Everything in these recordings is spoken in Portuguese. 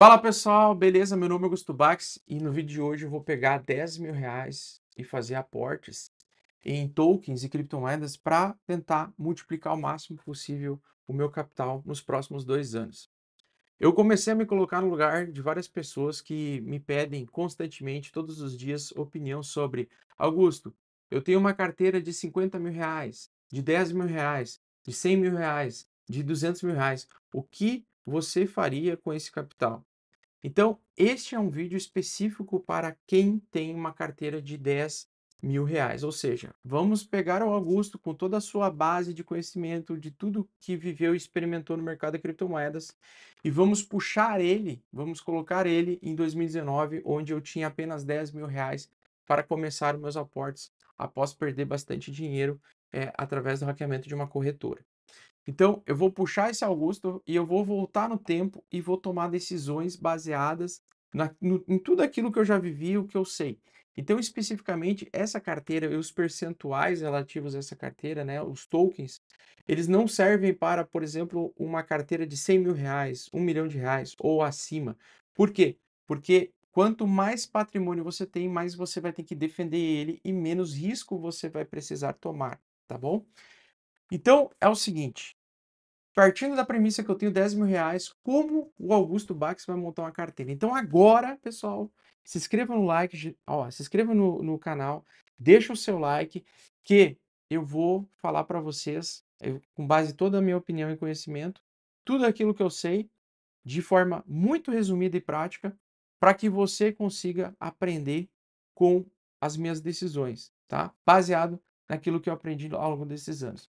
Fala pessoal, beleza? Meu nome é Augusto Bax e no vídeo de hoje eu vou pegar 10 mil reais e fazer aportes em tokens e criptomoedas para tentar multiplicar o máximo possível o meu capital nos próximos dois anos. Eu comecei a me colocar no lugar de várias pessoas que me pedem constantemente, todos os dias, opinião sobre Augusto, eu tenho uma carteira de 50 mil reais, de 10 mil reais, de 100 mil reais, de 200 mil reais. O que você faria com esse capital? Então, este é um vídeo específico para quem tem uma carteira de 10 mil reais. Ou seja, vamos pegar o Augusto com toda a sua base de conhecimento de tudo que viveu e experimentou no mercado de criptomoedas e vamos puxar ele, vamos colocar ele em 2019, onde eu tinha apenas 10 mil reais para começar meus aportes após perder bastante dinheiro é, através do hackeamento de uma corretora. Então, eu vou puxar esse Augusto e eu vou voltar no tempo e vou tomar decisões baseadas na, no, em tudo aquilo que eu já vivi, o que eu sei. Então, especificamente, essa carteira e os percentuais relativos a essa carteira, né, os tokens, eles não servem para, por exemplo, uma carteira de 100 mil reais, 1 milhão de reais ou acima. Por quê? Porque quanto mais patrimônio você tem, mais você vai ter que defender ele e menos risco você vai precisar tomar, tá bom? Então, é o seguinte, Partindo da premissa que eu tenho 10 mil reais, como o Augusto Bax vai montar uma carteira? Então agora, pessoal, se inscreva no like, ó, se inscreva no, no canal, deixa o seu like, que eu vou falar para vocês, eu, com base em toda a minha opinião e conhecimento, tudo aquilo que eu sei, de forma muito resumida e prática, para que você consiga aprender com as minhas decisões, tá? Baseado naquilo que eu aprendi ao longo desses anos.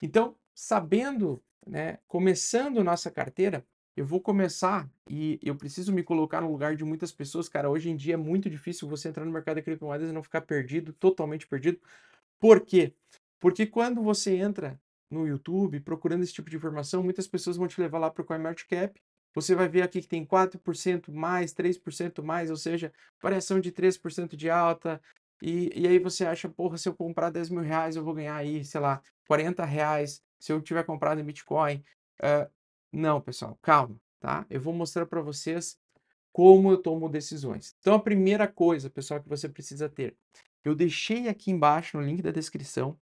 Então, sabendo né, começando nossa carteira, eu vou começar e eu preciso me colocar no lugar de muitas pessoas, cara. Hoje em dia é muito difícil você entrar no mercado de criptomoedas e não ficar perdido, totalmente perdido. Por quê? Porque quando você entra no YouTube procurando esse tipo de informação, muitas pessoas vão te levar lá para o CoinMarketCap. Você vai ver aqui que tem 4% mais, 3% mais, ou seja, variação de 3% de alta. E, e aí você acha, porra, se eu comprar 10 mil reais, eu vou ganhar aí, sei lá, 40 reais se eu tiver comprado em Bitcoin. Uh, não, pessoal, calma, tá? Eu vou mostrar para vocês como eu tomo decisões. Então, a primeira coisa, pessoal, que você precisa ter, eu deixei aqui embaixo no link da descrição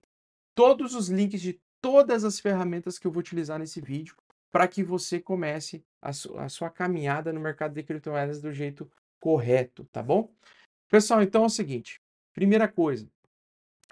todos os links de todas as ferramentas que eu vou utilizar nesse vídeo para que você comece a, su a, sua caminhada no mercado de criptomoedas do jeito correto, tá bom? Pessoal, então é o seguinte: primeira coisa,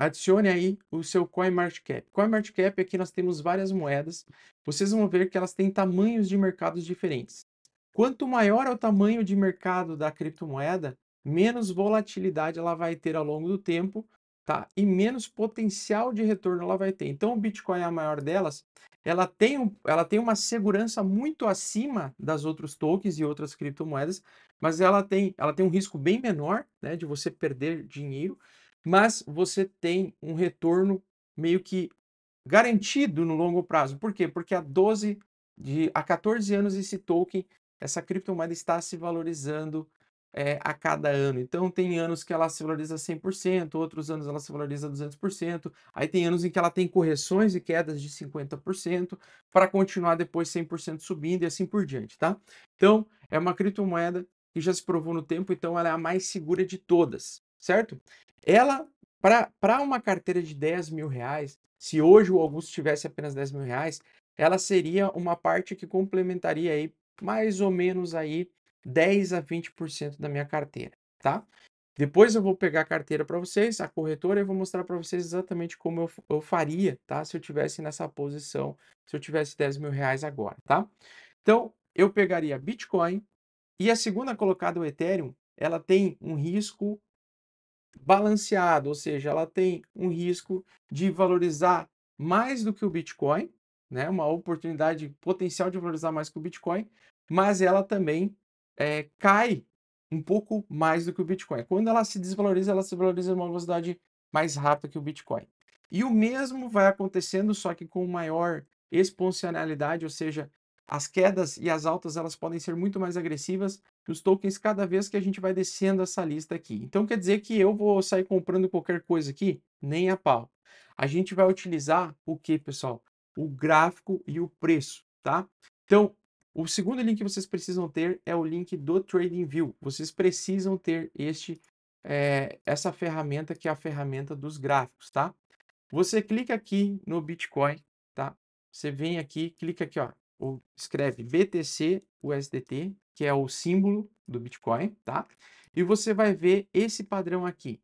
Adicione aí o seu CoinMarketCap. CoinMarketCap, aqui é nós temos várias moedas. Vocês vão ver que elas têm tamanhos de mercados diferentes. Quanto maior é o tamanho de mercado da criptomoeda, menos volatilidade ela vai ter ao longo do tempo, tá? E menos potencial de retorno ela vai ter. Então, o Bitcoin é a maior delas. Ela tem, um, ela tem uma segurança muito acima das outros tokens e outras criptomoedas, mas ela tem, ela tem um risco bem menor, né, de você perder dinheiro mas você tem um retorno meio que garantido no longo prazo. Por quê? Porque há 12 de a 14 anos esse token, essa criptomoeda está se valorizando é, a cada ano. Então tem anos que ela se valoriza 100%, outros anos ela se valoriza 200%, aí tem anos em que ela tem correções e quedas de 50% para continuar depois 100% subindo e assim por diante, tá? Então, é uma criptomoeda que já se provou no tempo, então ela é a mais segura de todas certo? Ela, para uma carteira de 10 mil reais, se hoje o Augusto tivesse apenas 10 mil reais, ela seria uma parte que complementaria aí mais ou menos aí 10 a 20% da minha carteira, tá? Depois eu vou pegar a carteira para vocês, a corretora, e vou mostrar para vocês exatamente como eu, eu faria, tá? Se eu tivesse nessa posição, se eu tivesse 10 mil reais agora, tá? Então, eu pegaria Bitcoin e a segunda colocada, o Ethereum, ela tem um risco balanceado, ou seja, ela tem um risco de valorizar mais do que o Bitcoin, né? uma oportunidade potencial de valorizar mais que o Bitcoin, mas ela também é, cai um pouco mais do que o Bitcoin. Quando ela se desvaloriza, ela se valoriza em uma velocidade mais rápida que o Bitcoin. E o mesmo vai acontecendo, só que com maior exponencialidade, ou seja, as quedas e as altas elas podem ser muito mais agressivas que os tokens cada vez que a gente vai descendo essa lista aqui. Então quer dizer que eu vou sair comprando qualquer coisa aqui? Nem a pau. A gente vai utilizar o que, pessoal? O gráfico e o preço, tá? Então, o segundo link que vocês precisam ter é o link do TradingView. Vocês precisam ter este, é, essa ferramenta que é a ferramenta dos gráficos, tá? Você clica aqui no Bitcoin, tá? Você vem aqui, clica aqui, ó, ou escreve BTC USDT, que é o símbolo do Bitcoin, tá? E você vai ver esse padrão aqui.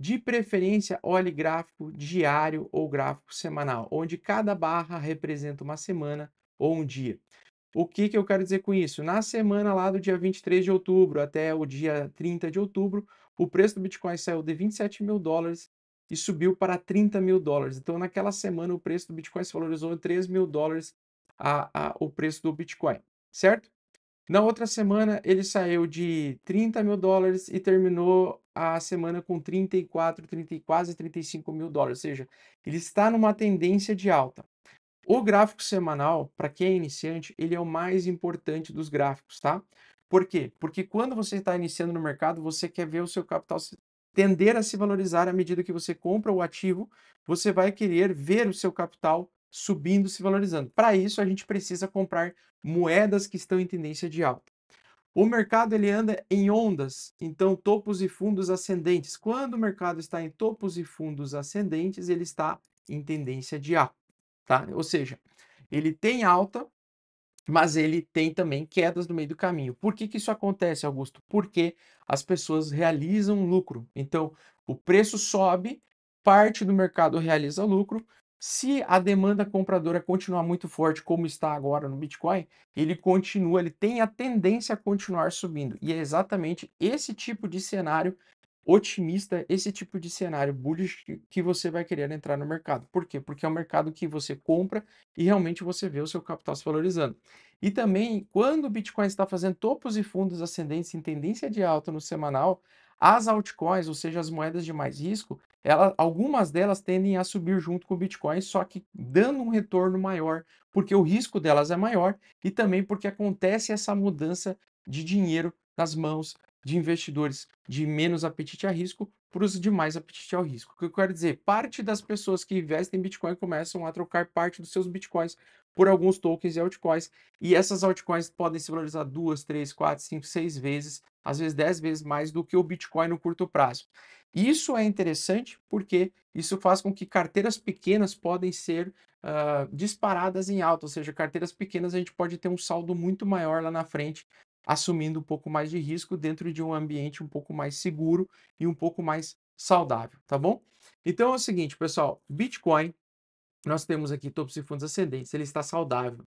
De preferência, olhe gráfico diário ou gráfico semanal, onde cada barra representa uma semana ou um dia. O que, que eu quero dizer com isso? Na semana lá do dia 23 de outubro até o dia 30 de outubro, o preço do Bitcoin saiu de 27 mil dólares e subiu para 30 mil dólares. Então, naquela semana, o preço do Bitcoin se valorizou em 3 mil dólares a, a, o preço do Bitcoin, certo? Na outra semana, ele saiu de 30 mil dólares e terminou a semana com 34, 30, quase 35 mil dólares, ou seja, ele está numa tendência de alta. O gráfico semanal, para quem é iniciante, ele é o mais importante dos gráficos, tá? Por quê? Porque quando você está iniciando no mercado, você quer ver o seu capital tender a se valorizar à medida que você compra o ativo, você vai querer ver o seu capital subindo, se valorizando. Para isso, a gente precisa comprar moedas que estão em tendência de alta. O mercado ele anda em ondas, então topos e fundos ascendentes. Quando o mercado está em topos e fundos ascendentes, ele está em tendência de alta, tá? Ou seja, ele tem alta, mas ele tem também quedas no meio do caminho. Por que, que isso acontece, Augusto? Porque as pessoas realizam lucro. Então, o preço sobe, parte do mercado realiza lucro, se a demanda compradora continuar muito forte, como está agora no Bitcoin, ele continua, ele tem a tendência a continuar subindo. E é exatamente esse tipo de cenário otimista, esse tipo de cenário bullish que você vai querer entrar no mercado. Por quê? Porque é um mercado que você compra e realmente você vê o seu capital se valorizando. E também, quando o Bitcoin está fazendo topos e fundos ascendentes em tendência de alta no semanal, as altcoins, ou seja, as moedas de mais risco, ela, algumas delas tendem a subir junto com o Bitcoin, só que dando um retorno maior, porque o risco delas é maior e também porque acontece essa mudança de dinheiro nas mãos de investidores de menos apetite a risco para os de mais apetite ao risco. O que eu quero dizer? Parte das pessoas que investem em Bitcoin começam a trocar parte dos seus Bitcoins por alguns tokens e altcoins. E essas altcoins podem se valorizar duas, três, quatro, cinco, seis vezes, às vezes dez vezes mais do que o Bitcoin no curto prazo. Isso é interessante porque isso faz com que carteiras pequenas podem ser uh, disparadas em alta, ou seja, carteiras pequenas a gente pode ter um saldo muito maior lá na frente, assumindo um pouco mais de risco dentro de um ambiente um pouco mais seguro e um pouco mais saudável, tá bom? Então é o seguinte, pessoal, Bitcoin, nós temos aqui topos e fundos ascendentes, ele está saudável.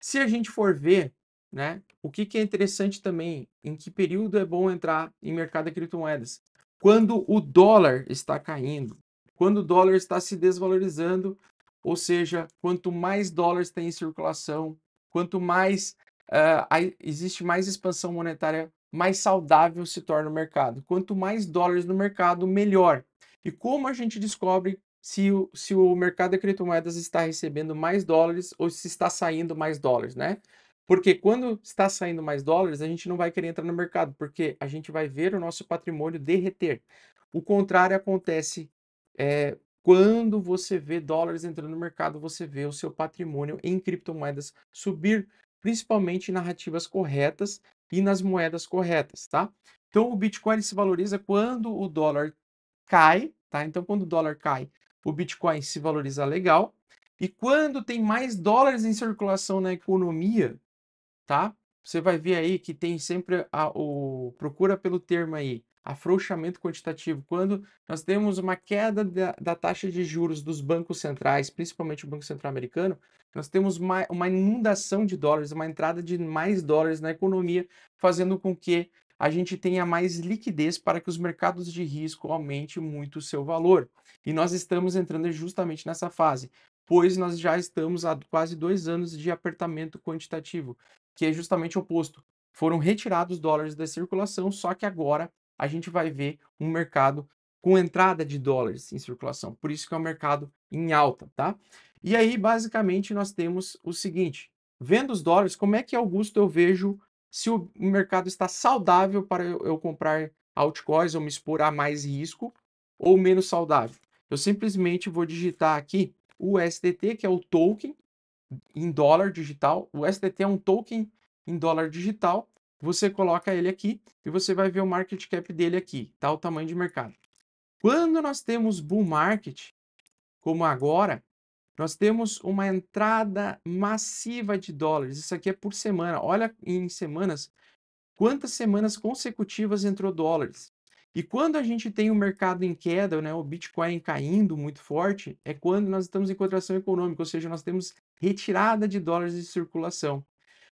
Se a gente for ver, né, o que, que é interessante também, em que período é bom entrar em mercado de criptomoedas? Quando o dólar está caindo, quando o dólar está se desvalorizando, ou seja, quanto mais dólares tem em circulação, quanto mais uh, existe mais expansão monetária, mais saudável se torna o mercado. Quanto mais dólares no mercado, melhor. E como a gente descobre se o, se o mercado de criptomoedas está recebendo mais dólares ou se está saindo mais dólares, né? Porque quando está saindo mais dólares, a gente não vai querer entrar no mercado, porque a gente vai ver o nosso patrimônio derreter. O contrário acontece é, quando você vê dólares entrando no mercado, você vê o seu patrimônio em criptomoedas subir, principalmente em narrativas corretas e nas moedas corretas, tá? Então o Bitcoin se valoriza quando o dólar cai, tá? Então quando o dólar cai, o Bitcoin se valorizar legal. E quando tem mais dólares em circulação na economia, tá? Você vai ver aí que tem sempre a, o procura pelo termo aí, afrouxamento quantitativo. Quando nós temos uma queda da, da taxa de juros dos bancos centrais, principalmente o Banco Central Americano, nós temos uma, uma inundação de dólares, uma entrada de mais dólares na economia, fazendo com que a gente tenha mais liquidez para que os mercados de risco aumente muito o seu valor. E nós estamos entrando justamente nessa fase, pois nós já estamos há quase dois anos de apertamento quantitativo, que é justamente o oposto. Foram retirados dólares da circulação, só que agora a gente vai ver um mercado com entrada de dólares em circulação. Por isso que é um mercado em alta, tá? E aí, basicamente, nós temos o seguinte. Vendo os dólares, como é que, Augusto, eu vejo se o mercado está saudável para eu, comprar altcoins ou me expor a mais risco ou menos saudável. Eu simplesmente vou digitar aqui o USDT, que é o token em dólar digital. O USDT é um token em dólar digital. Você coloca ele aqui e você vai ver o market cap dele aqui, tá? O tamanho de mercado. Quando nós temos bull market, como agora, nós temos uma entrada massiva de dólares. Isso aqui é por semana. Olha em semanas, quantas semanas consecutivas entrou dólares. E quando a gente tem o mercado em queda, né, o Bitcoin caindo muito forte, é quando nós estamos em contração econômica, ou seja, nós temos retirada de dólares de circulação.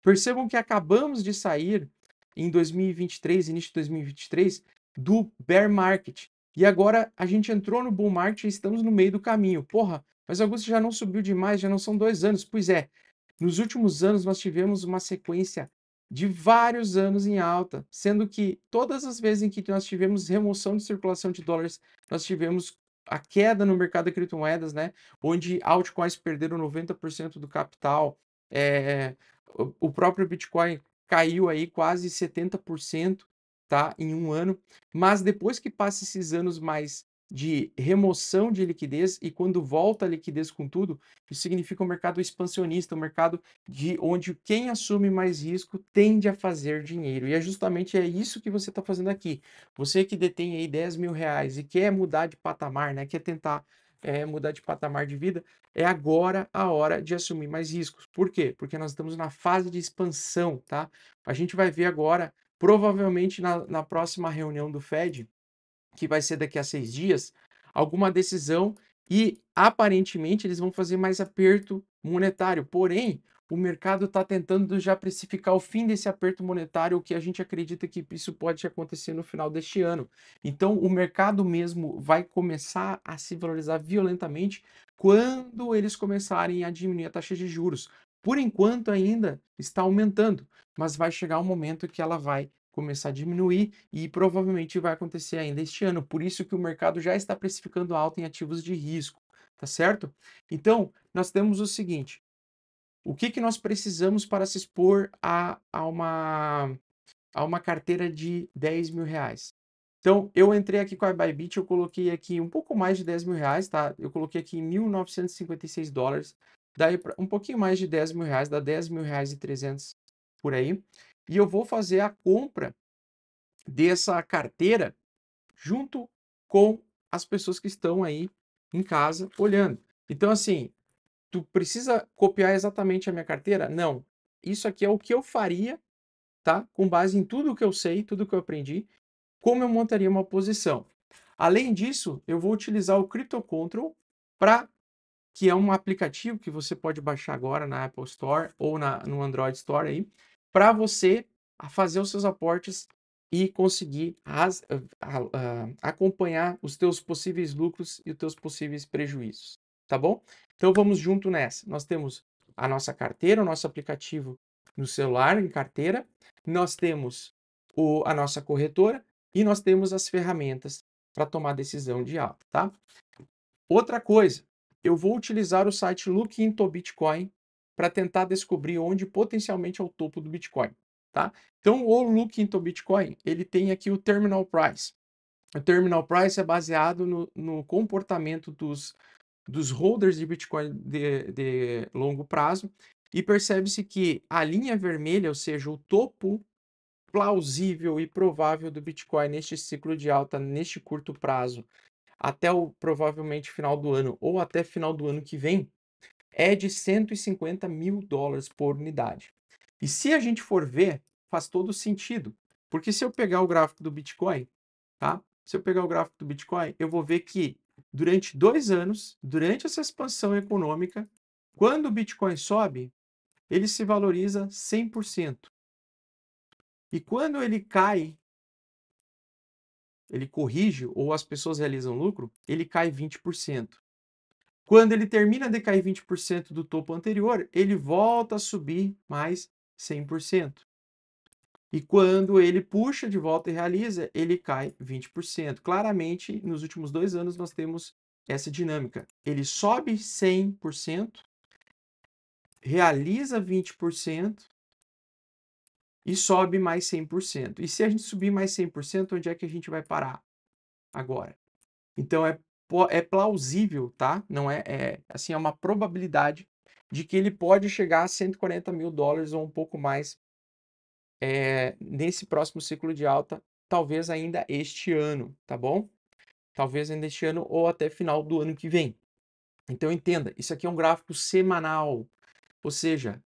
Percebam que acabamos de sair em 2023, início de 2023, do bear market. E agora a gente entrou no bull market e estamos no meio do caminho. Porra, mas Augusto já não subiu demais, já não são dois anos. Pois é, nos últimos anos nós tivemos uma sequência de vários anos em alta, sendo que todas as vezes em que nós tivemos remoção de circulação de dólares, nós tivemos a queda no mercado de criptomoedas, né? Onde altcoins perderam 90% do capital, é, o próprio Bitcoin caiu aí quase 70%, tá? Em um ano. Mas depois que passa esses anos mais de remoção de liquidez e quando volta a liquidez com tudo, isso significa um mercado expansionista, um mercado de onde quem assume mais risco tende a fazer dinheiro. E é justamente é isso que você está fazendo aqui. Você que detém aí 10 mil reais e quer mudar de patamar, né? Quer tentar é, mudar de patamar de vida, é agora a hora de assumir mais riscos. Por quê? Porque nós estamos na fase de expansão, tá? A gente vai ver agora, provavelmente na, na próxima reunião do Fed, que vai ser daqui a seis dias, alguma decisão e aparentemente eles vão fazer mais aperto monetário. Porém, o mercado está tentando já precificar o fim desse aperto monetário, o que a gente acredita que isso pode acontecer no final deste ano. Então, o mercado mesmo vai começar a se valorizar violentamente quando eles começarem a diminuir a taxa de juros. Por enquanto, ainda está aumentando, mas vai chegar um momento que ela vai começar a diminuir e provavelmente vai acontecer ainda este ano. Por isso que o mercado já está precificando alta em ativos de risco, tá certo? Então, nós temos o seguinte, o que, que nós precisamos para se expor a, a, uma, a uma carteira de 10 mil reais? Então, eu entrei aqui com a Bybit, eu coloquei aqui um pouco mais de 10 mil reais, tá? Eu coloquei aqui 1.956 dólares, daí um pouquinho mais de 10 mil reais, dá 10 mil reais e 300 por aí e eu vou fazer a compra dessa carteira junto com as pessoas que estão aí em casa olhando. Então, assim, tu precisa copiar exatamente a minha carteira? Não. Isso aqui é o que eu faria, tá? Com base em tudo que eu sei, tudo que eu aprendi, como eu montaria uma posição. Além disso, eu vou utilizar o Crypto Control para que é um aplicativo que você pode baixar agora na Apple Store ou na, no Android Store aí, para você a fazer os seus aportes e conseguir as, a, a, acompanhar os teus possíveis lucros e os teus possíveis prejuízos, tá bom? Então vamos junto nessa. Nós temos a nossa carteira, o nosso aplicativo no celular, em carteira, nós temos o, a nossa corretora e nós temos as ferramentas para tomar decisão de alta, tá? Outra coisa, eu vou utilizar o site Look into Bitcoin para tentar descobrir onde potencialmente é o topo do Bitcoin. Tá? Então, o look into Bitcoin, ele tem aqui o terminal price. O terminal price é baseado no, no comportamento dos, dos holders de Bitcoin de, de longo prazo e percebe-se que a linha vermelha, ou seja, o topo plausível e provável do Bitcoin neste ciclo de alta, neste curto prazo, até o provavelmente final do ano ou até final do ano que vem, é de 150 mil dólares por unidade. E se a gente for ver, faz todo sentido, porque se eu pegar o gráfico do Bitcoin, tá? Se eu pegar o gráfico do Bitcoin, eu vou ver que durante dois anos, durante essa expansão econômica, quando o Bitcoin sobe, ele se valoriza 100%. E quando ele cai, ele corrige ou as pessoas realizam lucro, ele cai 20%. Quando ele termina de cair 20% do topo anterior, ele volta a subir mais 100%. E quando ele puxa de volta e realiza, ele cai 20%. Claramente, nos últimos dois anos, nós temos essa dinâmica. Ele sobe 100%, realiza 20% e sobe mais 100%. E se a gente subir mais 100%, onde é que a gente vai parar agora? Então, é é plausível, tá? Não é, é assim, é uma probabilidade de que ele pode chegar a 140 mil dólares ou um pouco mais é, nesse próximo ciclo de alta, talvez ainda este ano, tá bom? Talvez ainda este ano ou até final do ano que vem. Então entenda, isso aqui é um gráfico semanal, ou seja,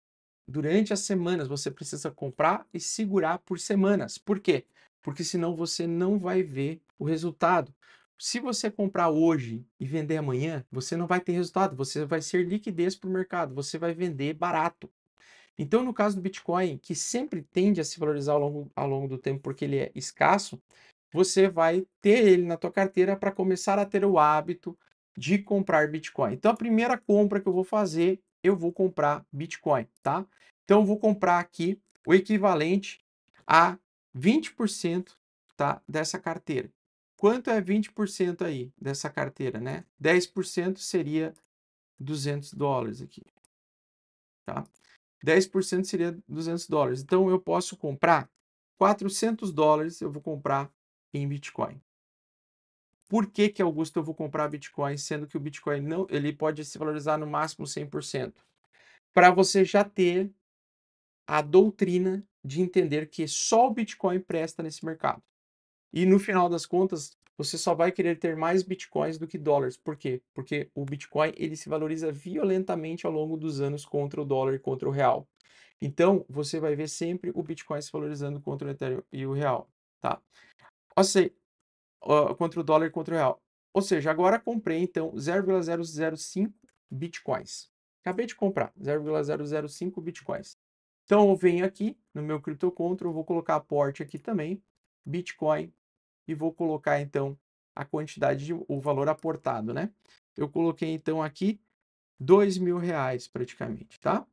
durante as semanas você precisa comprar e segurar por semanas. Por quê? Porque senão você não vai ver o resultado se você comprar hoje e vender amanhã, você não vai ter resultado, você vai ser liquidez para o mercado, você vai vender barato. Então, no caso do Bitcoin, que sempre tende a se valorizar ao longo, ao longo do tempo porque ele é escasso, você vai ter ele na tua carteira para começar a ter o hábito de comprar Bitcoin. Então, a primeira compra que eu vou fazer, eu vou comprar Bitcoin, tá? Então, eu vou comprar aqui o equivalente a 20% tá, dessa carteira. Quanto é 20% aí dessa carteira, né? 10% seria 200 dólares aqui, tá? 10% seria 200 dólares. Então, eu posso comprar 400 dólares, eu vou comprar em Bitcoin. Por que que, Augusto, eu vou comprar Bitcoin, sendo que o Bitcoin não, ele pode se valorizar no máximo 100%? Para você já ter a doutrina de entender que só o Bitcoin presta nesse mercado. E no final das contas, você só vai querer ter mais bitcoins do que dólares. Por quê? Porque o bitcoin ele se valoriza violentamente ao longo dos anos contra o dólar e contra o real. Então, você vai ver sempre o bitcoin se valorizando contra o Ethereum e o real, tá? Ou seja, uh, contra o dólar e contra o real. Ou seja, agora comprei então 0,005 bitcoins. Acabei de comprar 0,005 bitcoins. Então eu venho aqui no meu criptocontro, vou colocar aporte aqui também, Bitcoin e vou colocar então a quantidade, de, o valor aportado, né? Eu coloquei então aqui dois mil reais praticamente, tá?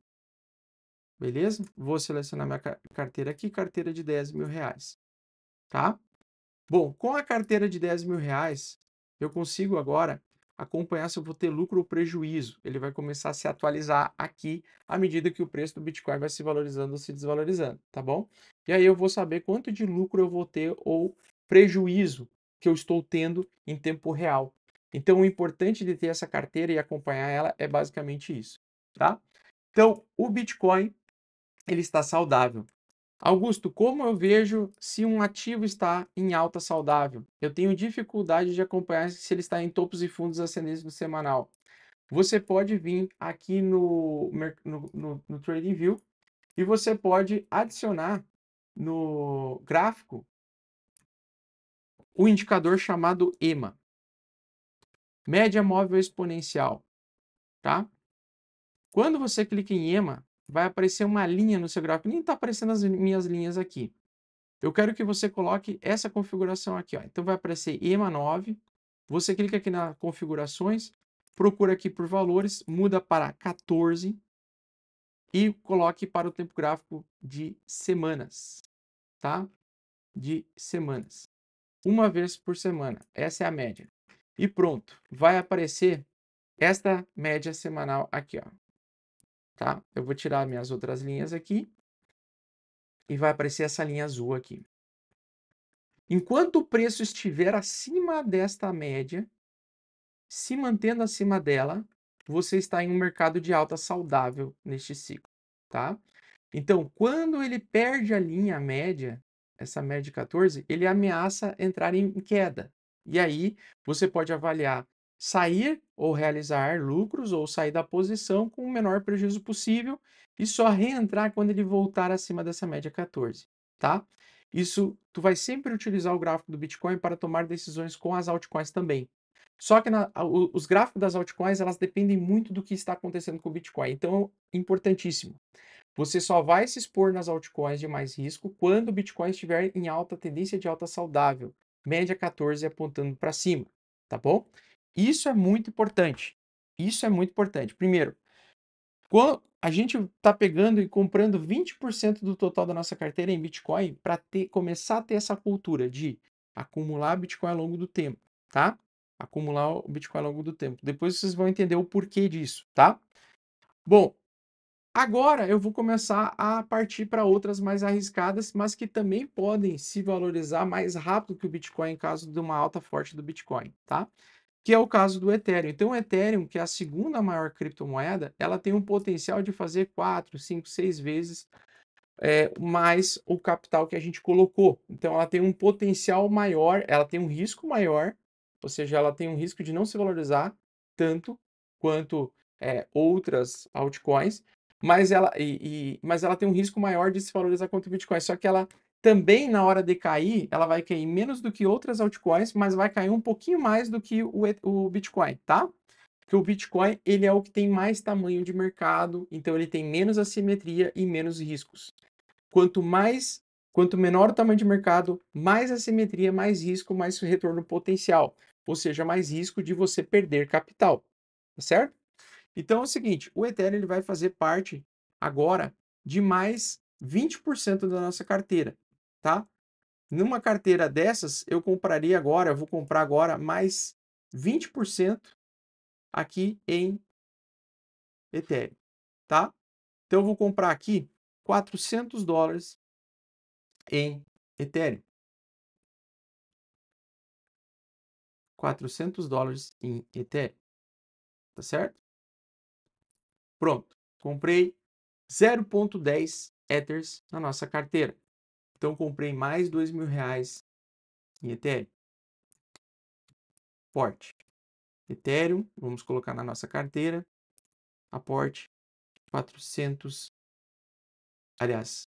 Beleza? Vou selecionar minha carteira aqui, carteira de dez mil reais, tá? Bom, com a carteira de dez mil reais, eu consigo agora acompanhar se eu vou ter lucro ou prejuízo. Ele vai começar a se atualizar aqui à medida que o preço do Bitcoin vai se valorizando ou se desvalorizando, tá bom? E aí eu vou saber quanto de lucro eu vou ter ou prejuízo que eu estou tendo em tempo real. Então, o importante de ter essa carteira e acompanhar ela é basicamente isso, tá? Então, o Bitcoin ele está saudável. Augusto, como eu vejo se um ativo está em alta saudável? Eu tenho dificuldade de acompanhar se ele está em topos e fundos ascendentes no semanal. Você pode vir aqui no, no, no, no TradingView e você pode adicionar no gráfico o indicador chamado EMA. Média móvel exponencial, tá? Quando você clica em EMA, vai aparecer uma linha no seu gráfico. Nem está aparecendo as minhas linhas aqui. Eu quero que você coloque essa configuração aqui. Ó. Então vai aparecer EMA 9. Você clica aqui na configurações, procura aqui por valores, muda para 14 e coloque para o tempo gráfico de semanas, tá? De semanas uma vez por semana. Essa é a média. E pronto, vai aparecer esta média semanal aqui, ó. Tá? Eu vou tirar minhas outras linhas aqui e vai aparecer essa linha azul aqui. Enquanto o preço estiver acima desta média, se mantendo acima dela, você está em um mercado de alta saudável neste ciclo, tá? Então, quando ele perde a linha média, essa média de 14, ele ameaça entrar em queda. E aí você pode avaliar sair ou realizar lucros ou sair da posição com o menor prejuízo possível e só reentrar quando ele voltar acima dessa média 14, tá? Isso tu vai sempre utilizar o gráfico do Bitcoin para tomar decisões com as altcoins também. Só que na, os gráficos das altcoins, elas dependem muito do que está acontecendo com o Bitcoin. Então, importantíssimo. Você só vai se expor nas altcoins de mais risco quando o Bitcoin estiver em alta tendência de alta saudável, média 14 apontando para cima, tá bom? Isso é muito importante. Isso é muito importante. Primeiro, quando a gente está pegando e comprando 20% do total da nossa carteira em Bitcoin para começar a ter essa cultura de acumular Bitcoin ao longo do tempo, tá? Acumular o Bitcoin ao longo do tempo. Depois vocês vão entender o porquê disso, tá? Bom, Agora eu vou começar a partir para outras mais arriscadas, mas que também podem se valorizar mais rápido que o Bitcoin em caso de uma alta forte do Bitcoin, tá? Que é o caso do Ethereum. Então, o Ethereum, que é a segunda maior criptomoeda, ela tem um potencial de fazer 4, 5, 6 vezes é, mais o capital que a gente colocou. Então, ela tem um potencial maior, ela tem um risco maior, ou seja, ela tem um risco de não se valorizar tanto quanto é, outras altcoins, mas ela, e, e, mas ela tem um risco maior de se valorizar contra o Bitcoin. Só que ela também, na hora de cair, ela vai cair menos do que outras altcoins, mas vai cair um pouquinho mais do que o, o Bitcoin, tá? Porque o Bitcoin, ele é o que tem mais tamanho de mercado, então ele tem menos assimetria e menos riscos. Quanto mais, quanto menor o tamanho de mercado, mais assimetria, mais risco, mais retorno potencial. Ou seja, mais risco de você perder capital, tá certo? Então é o seguinte, o Ethereum ele vai fazer parte agora de mais 20% da nossa carteira, tá? Numa carteira dessas, eu compraria agora, eu vou comprar agora mais 20% aqui em Ethereum, tá? Então eu vou comprar aqui 400 dólares em Ethereum. 400 dólares em Ethereum, tá certo? Pronto, comprei 0,10 Ethers na nossa carteira. Então, comprei mais dois mil reais em Ethereum. porte Ethereum, vamos colocar na nossa carteira. Aporte 400, aliás,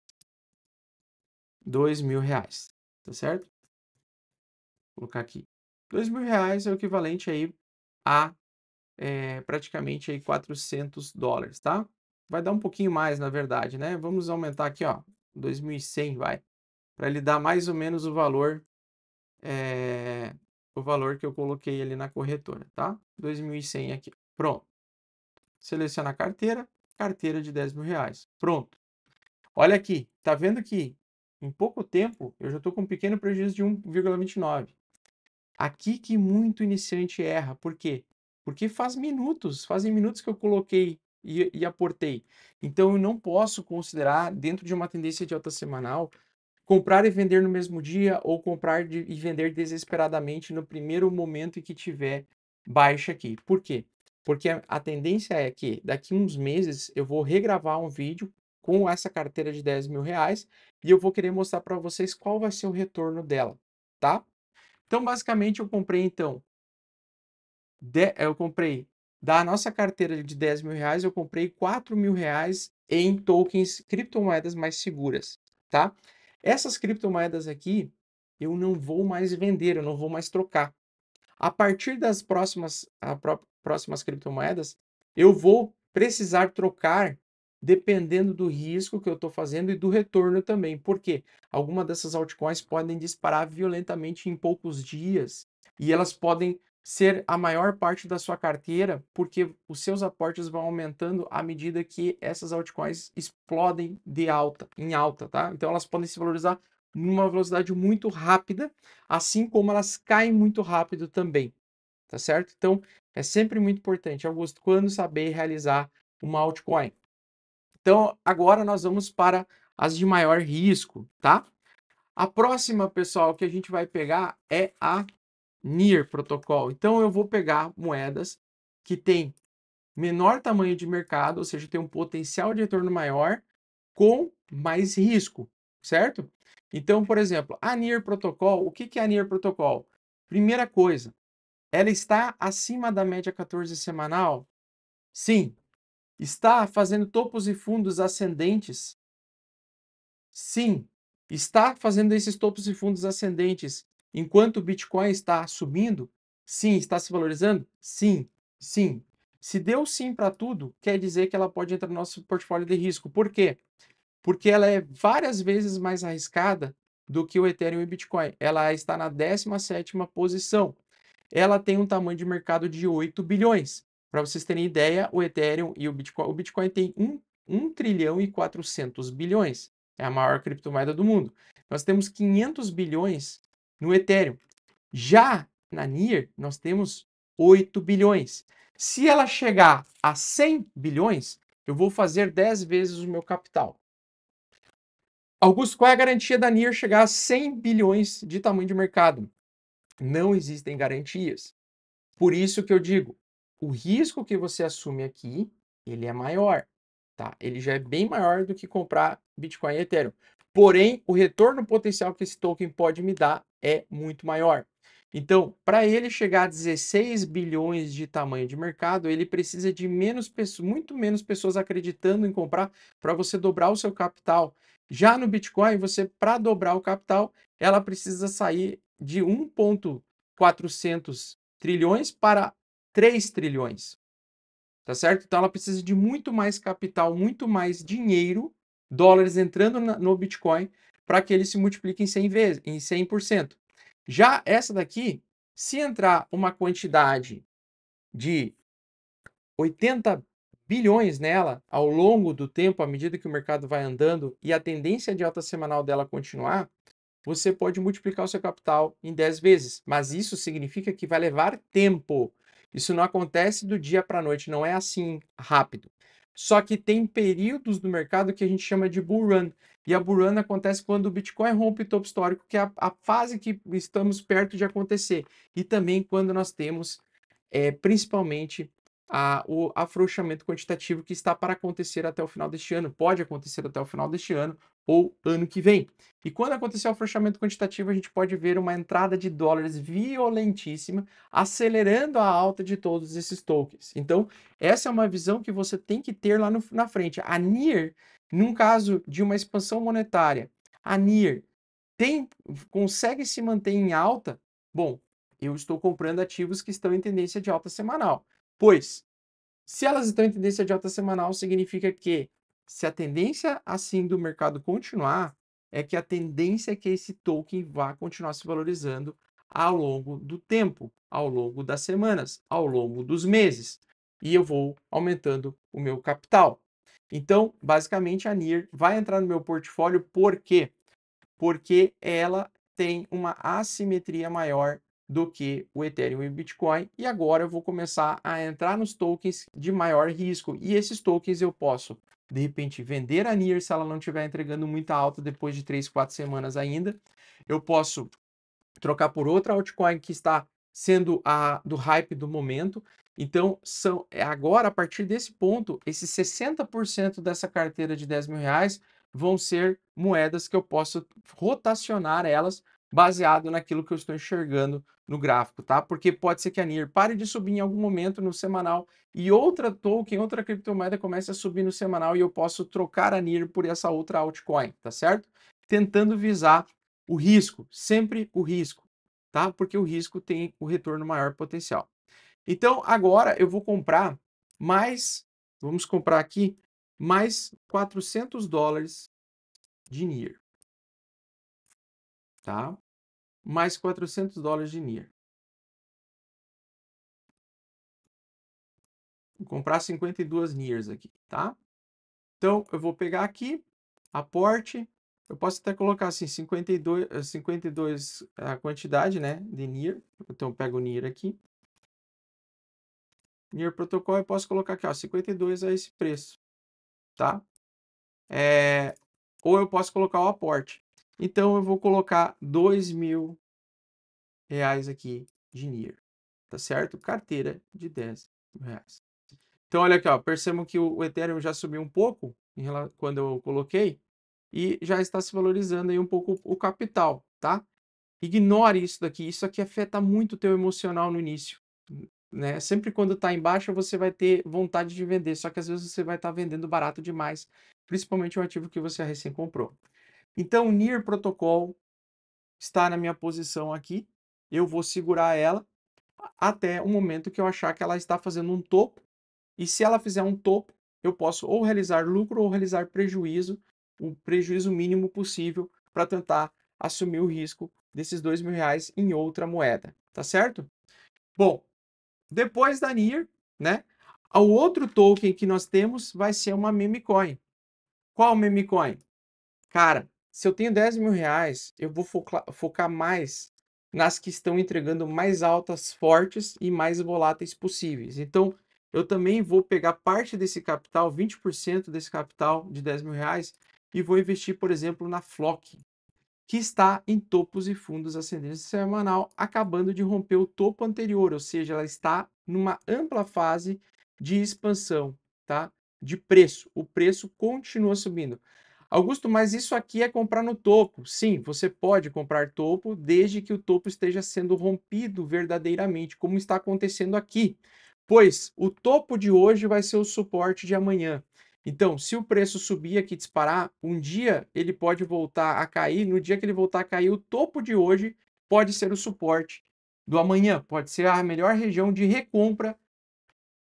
dois mil reais, tá certo? Vou colocar aqui. Dois mil reais é o equivalente aí a é, praticamente aí 400 dólares, tá? Vai dar um pouquinho mais, na verdade, né? Vamos aumentar aqui, ó, 2100 vai, para ele dar mais ou menos o valor é, o valor que eu coloquei ali na corretora, tá? 2100 aqui, pronto. Seleciona a carteira, carteira de 10 mil reais, pronto. Olha aqui, tá vendo que em pouco tempo eu já estou com um pequeno prejuízo de 1,29. Aqui que muito iniciante erra, por quê? Porque faz minutos, fazem minutos que eu coloquei e, e aportei. Então eu não posso considerar, dentro de uma tendência de alta semanal, comprar e vender no mesmo dia ou comprar de, e vender desesperadamente no primeiro momento em que tiver baixa aqui. Por quê? Porque a tendência é que daqui uns meses eu vou regravar um vídeo com essa carteira de 10 mil reais e eu vou querer mostrar para vocês qual vai ser o retorno dela, tá? Então, basicamente, eu comprei então de, eh, eu comprei da nossa carteira de 10 mil reais, eu comprei 4 mil reais em tokens, criptomoedas mais seguras, tá? Essas criptomoedas aqui, eu não vou mais vender, eu não vou mais trocar. A partir das próximas, pró próximas criptomoedas, eu vou precisar trocar dependendo do risco que eu estou fazendo e do retorno também. porque algumas dessas altcoins podem disparar violentamente em poucos dias e elas podem ser a maior parte da sua carteira, porque os seus aportes vão aumentando à medida que essas altcoins explodem de alta, em alta, tá? Então elas podem se valorizar numa velocidade muito rápida, assim como elas caem muito rápido também, tá certo? Então é sempre muito importante, Augusto, quando saber realizar uma altcoin. Então agora nós vamos para as de maior risco, tá? A próxima, pessoal, que a gente vai pegar é a NIR Protocol. Então eu vou pegar moedas que têm menor tamanho de mercado, ou seja, tem um potencial de retorno maior com mais risco, certo? Então, por exemplo, a NIR Protocol. o que é a NIR Protocol? Primeira coisa, ela está acima da média 14 semanal? Sim. Está fazendo topos e fundos ascendentes? Sim. Está fazendo esses topos e fundos ascendentes Enquanto o Bitcoin está subindo, sim, está se valorizando, sim, sim. Se deu sim para tudo, quer dizer que ela pode entrar no nosso portfólio de risco. Por quê? Porque ela é várias vezes mais arriscada do que o Ethereum e Bitcoin. Ela está na 17ª posição. Ela tem um tamanho de mercado de 8 bilhões. Para vocês terem ideia, o Ethereum e o Bitcoin, o Bitcoin tem 1, 1 trilhão e 400 bilhões. É a maior criptomoeda do mundo. Nós temos 500 bilhões no Ethereum. Já na NIR, nós temos 8 bilhões. Se ela chegar a 100 bilhões, eu vou fazer 10 vezes o meu capital. Augusto, qual é a garantia da NIR chegar a 100 bilhões de tamanho de mercado? Não existem garantias. Por isso que eu digo, o risco que você assume aqui, ele é maior, tá? Ele já é bem maior do que comprar Bitcoin e Ethereum. Porém, o retorno potencial que esse token pode me dar é muito maior. Então, para ele chegar a 16 bilhões de tamanho de mercado, ele precisa de menos muito menos pessoas acreditando em comprar para você dobrar o seu capital. Já no Bitcoin, você para dobrar o capital, ela precisa sair de 1.400 trilhões para 3 trilhões. Tá certo? Então ela precisa de muito mais capital, muito mais dinheiro dólares entrando no Bitcoin para que ele se multiplique em 100 vezes, em 100%. Já essa daqui, se entrar uma quantidade de 80 bilhões nela ao longo do tempo, à medida que o mercado vai andando e a tendência de alta semanal dela continuar, você pode multiplicar o seu capital em 10 vezes, mas isso significa que vai levar tempo. Isso não acontece do dia para a noite, não é assim rápido. Só que tem períodos do mercado que a gente chama de bull run. E a bull run acontece quando o Bitcoin rompe o topo histórico, que é a, a fase que estamos perto de acontecer. E também quando nós temos, é, principalmente, a, o afrouxamento quantitativo que está para acontecer até o final deste ano. Pode acontecer até o final deste ano, ou ano que vem. E quando acontecer o fechamento quantitativo, a gente pode ver uma entrada de dólares violentíssima, acelerando a alta de todos esses tokens. Então, essa é uma visão que você tem que ter lá no, na frente. A NIR, num caso de uma expansão monetária, a NIR tem, consegue se manter em alta? Bom, eu estou comprando ativos que estão em tendência de alta semanal. Pois, se elas estão em tendência de alta semanal, significa que se a tendência assim do mercado continuar, é que a tendência é que esse token vá continuar se valorizando ao longo do tempo, ao longo das semanas, ao longo dos meses. E eu vou aumentando o meu capital. Então, basicamente, a NIR vai entrar no meu portfólio por quê? Porque ela tem uma assimetria maior do que o Ethereum e o Bitcoin. E agora eu vou começar a entrar nos tokens de maior risco. E esses tokens eu posso de repente vender a NIR se ela não estiver entregando muita alta depois de 3, 4 semanas ainda. Eu posso trocar por outra altcoin que está sendo a do hype do momento. Então, são é, agora, a partir desse ponto, esses 60% dessa carteira de 10 mil reais vão ser moedas que eu posso rotacionar elas baseado naquilo que eu estou enxergando no gráfico, tá? Porque pode ser que a NIR pare de subir em algum momento no semanal e outra token, outra criptomoeda comece a subir no semanal e eu posso trocar a NIR por essa outra altcoin, tá certo? Tentando visar o risco, sempre o risco, tá? Porque o risco tem o retorno maior potencial. Então, agora eu vou comprar mais, vamos comprar aqui mais 400 dólares de NIR tá? Mais 400 dólares de NIR. Vou comprar 52 NIRs aqui, tá? Então, eu vou pegar aqui, aporte, eu posso até colocar assim, 52, 52 eh, eh, a quantidade, né, de NIR. Então, eu pego o NIR aqui. NIR protocolo, eu posso colocar aqui, ó, 52 a esse preço, tá? É, ou eu posso colocar o aporte. Então eu vou colocar dois mil reais aqui de NIR, tá certo? Carteira de 10 mil reais. Então olha aqui, ó, percebam que o Ethereum já subiu um pouco relação, quando eu coloquei e já está se valorizando aí um pouco o capital, tá? Ignore isso daqui, isso aqui afeta muito o teu emocional no início, né? Sempre quando está em baixa você vai ter vontade de vender, só que às vezes você vai estar tá vendendo barato demais, principalmente um ativo que você recém comprou. Então, o NIR Protocol está na minha posição aqui. Eu vou segurar ela até o momento que eu achar que ela está fazendo um topo. E se ela fizer um topo, eu posso ou realizar lucro ou realizar prejuízo, o prejuízo mínimo possível para tentar assumir o risco desses dois mil reais em outra moeda, tá certo? Bom, depois da NIR, né? O outro token que nós temos vai ser uma meme coin. Qual meme coin? Cara, se eu tenho 10 mil reais, eu vou focar, focar mais nas que estão entregando mais altas, fortes e mais voláteis possíveis. Então, eu também vou pegar parte desse capital, 20% desse capital de 10 mil reais, e vou investir, por exemplo, na Flock, que está em topos e fundos ascendentes semanal, acabando de romper o topo anterior, ou seja, ela está numa ampla fase de expansão, tá? De preço. O preço continua subindo. Augusto, mas isso aqui é comprar no topo. Sim, você pode comprar topo desde que o topo esteja sendo rompido verdadeiramente, como está acontecendo aqui. Pois o topo de hoje vai ser o suporte de amanhã. Então, se o preço subir aqui disparar, um dia ele pode voltar a cair. No dia que ele voltar a cair, o topo de hoje pode ser o suporte do amanhã, pode ser a melhor região de recompra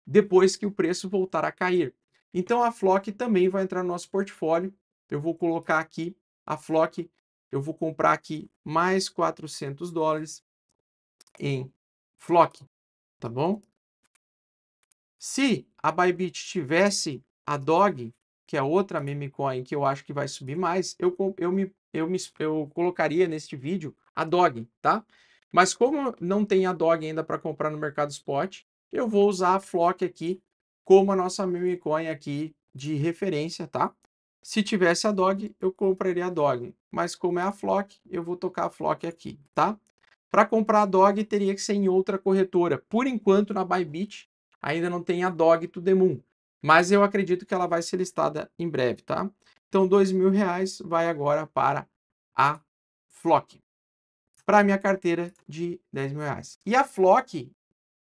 depois que o preço voltar a cair. Então a Flock também vai entrar no nosso portfólio eu vou colocar aqui a Flock, eu vou comprar aqui mais 400 dólares em Flock, tá bom? Se a Bybit tivesse a DOG, que é outra meme coin que eu acho que vai subir mais, eu, eu, me, eu, me, eu colocaria neste vídeo a DOG, tá? Mas como não tem a DOG ainda para comprar no mercado spot, eu vou usar a Flock aqui como a nossa meme coin aqui de referência, tá? Se tivesse a dog, eu compraria a dog, mas como é a flock, eu vou tocar a flock aqui, tá? Para comprar a dog, teria que ser em outra corretora. Por enquanto, na Bybit, ainda não tem a dog to the moon, mas eu acredito que ela vai ser listada em breve, tá? Então, dois mil reais vai agora para a Flock, para a minha carteira de 10 mil reais. E a Flock,